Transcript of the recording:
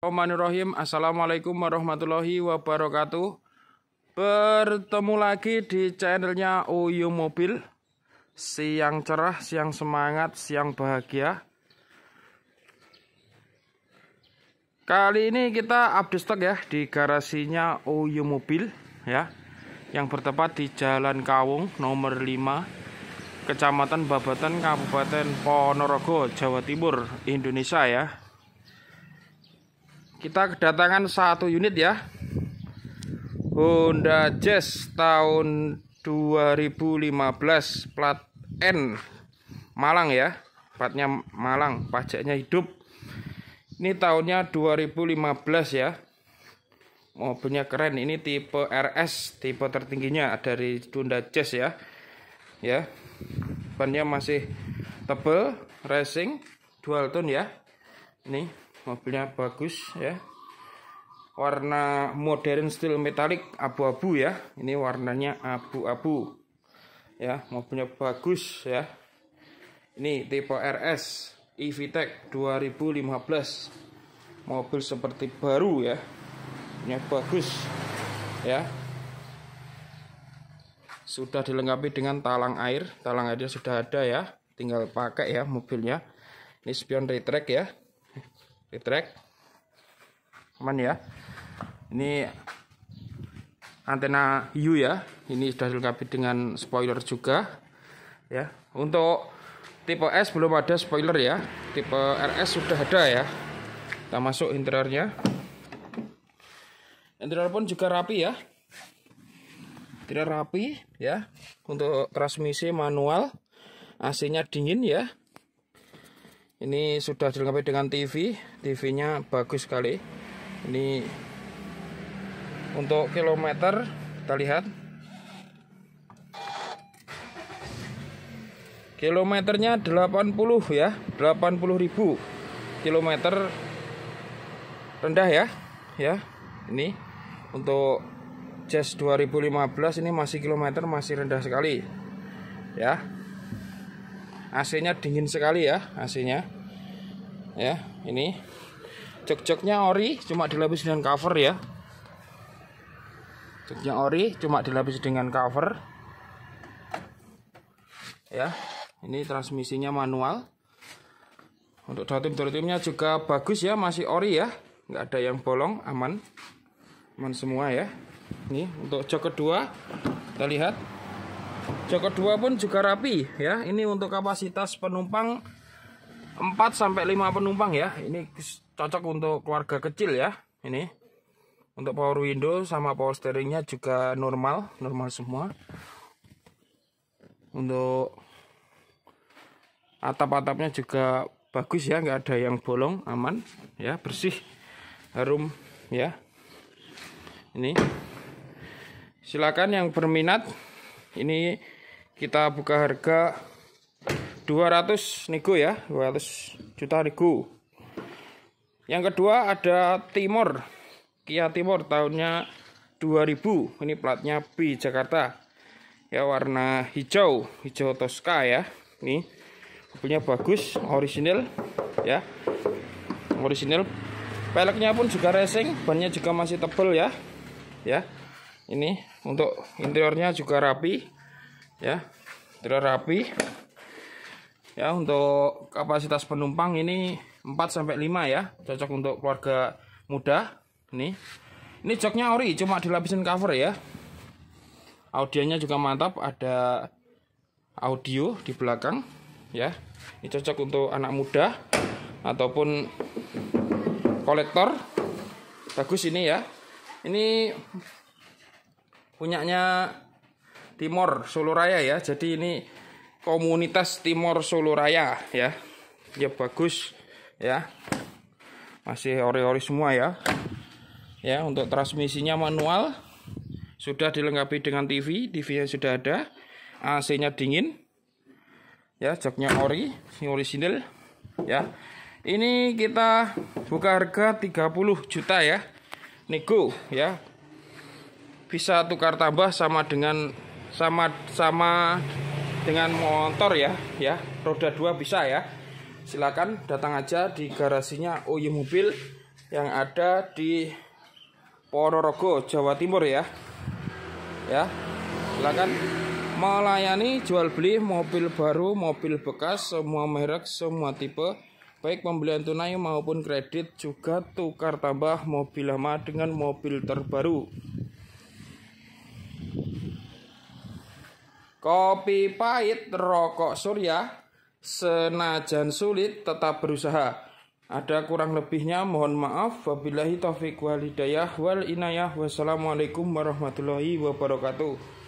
Bismillahirrahmanirrahim. Assalamualaikum warahmatullahi wabarakatuh. Bertemu lagi di channelnya Uyu Mobil. Siang cerah, siang semangat, siang bahagia. Kali ini kita update stok ya di garasinya Uyu Mobil ya. Yang bertempat di Jalan Kawung nomor 5, Kecamatan Babatan, Kabupaten Ponorogo, Jawa Timur, Indonesia ya kita kedatangan satu unit ya Honda Jazz tahun 2015 plat N Malang ya platnya Malang pajaknya hidup ini tahunnya 2015 ya mobilnya keren ini tipe RS tipe tertingginya dari Honda Jazz ya ya bannya masih tebel racing dual tone ya ini mobilnya bagus ya warna modern steel metalik abu-abu ya ini warnanya abu-abu ya mobilnya bagus ya ini tipe RS EVTEC 2015 mobil seperti baru ya ini bagus ya sudah dilengkapi dengan talang air talang airnya sudah ada ya tinggal pakai ya mobilnya ini spion retract ya retract aman ya ini antena hiu ya ini sudah dilengkapi dengan spoiler juga ya untuk tipe S belum ada spoiler ya tipe RS sudah ada ya kita masuk interiornya interior pun juga rapi ya tidak rapi ya untuk transmisi manual AC-nya dingin ya ini sudah dilengkapi dengan TV, TV-nya bagus sekali. Ini untuk kilometer kita lihat. Kilometernya 80 ya, 80.000 kilometer rendah ya. Ya, ini untuk Jazz 2015 ini masih kilometer masih rendah sekali. Ya. AC-nya dingin sekali ya AC-nya ya ini jok-joknya ori cuma dilapis dengan cover ya joknya ori cuma dilapis dengan cover ya ini transmisinya manual untuk dotim dotimnya juga bagus ya masih ori ya nggak ada yang bolong aman aman semua ya ini untuk jok kedua kita lihat Joko 2 pun juga rapi ya. Ini untuk kapasitas penumpang 4 sampai 5 penumpang ya. Ini cocok untuk keluarga kecil ya. Ini untuk power window sama power steeringnya juga normal, normal semua. Untuk atap-atapnya juga bagus ya, nggak ada yang bolong, aman ya, bersih, harum ya. Ini silakan yang berminat ini kita buka harga 200 nego ya 200 juta nego yang kedua ada Timor Kia Timor tahunnya 2000 ini platnya B Jakarta ya warna hijau hijau Tosca ya ini mobilnya bagus original ya original peleknya pun juga racing bannya juga masih tebel ya ya ini untuk interiornya juga rapi ya interior rapi ya untuk kapasitas penumpang ini 4 sampai 5 ya cocok untuk keluarga muda Ini, ini joknya ori cuma dilapisin cover ya audionya juga mantap ada audio di belakang ya ini cocok untuk anak muda ataupun kolektor bagus ini ya ini punyanya Timor Solo Raya ya. Jadi ini komunitas Timor Solo Raya ya. Ya bagus ya. Masih ori-ori semua ya. Ya, untuk transmisinya manual sudah dilengkapi dengan TV, TV-nya sudah ada, AC-nya dingin. Ya, joknya ori, original ya. Ini kita buka harga 30 juta ya. Nego ya bisa tukar tambah sama dengan sama sama dengan motor ya ya roda dua bisa ya silakan datang aja di garasinya OY Mobil yang ada di Ponorogo Jawa Timur ya ya silakan melayani jual beli mobil baru mobil bekas semua merek semua tipe baik pembelian tunai maupun kredit juga tukar tambah mobil lama dengan mobil terbaru Kopi pahit rokok surya senajan sulit tetap berusaha. Ada kurang lebihnya mohon maaf. Wabillahi taufiq wal hidayah wal inayah. Wassalamualaikum warahmatullahi wabarakatuh.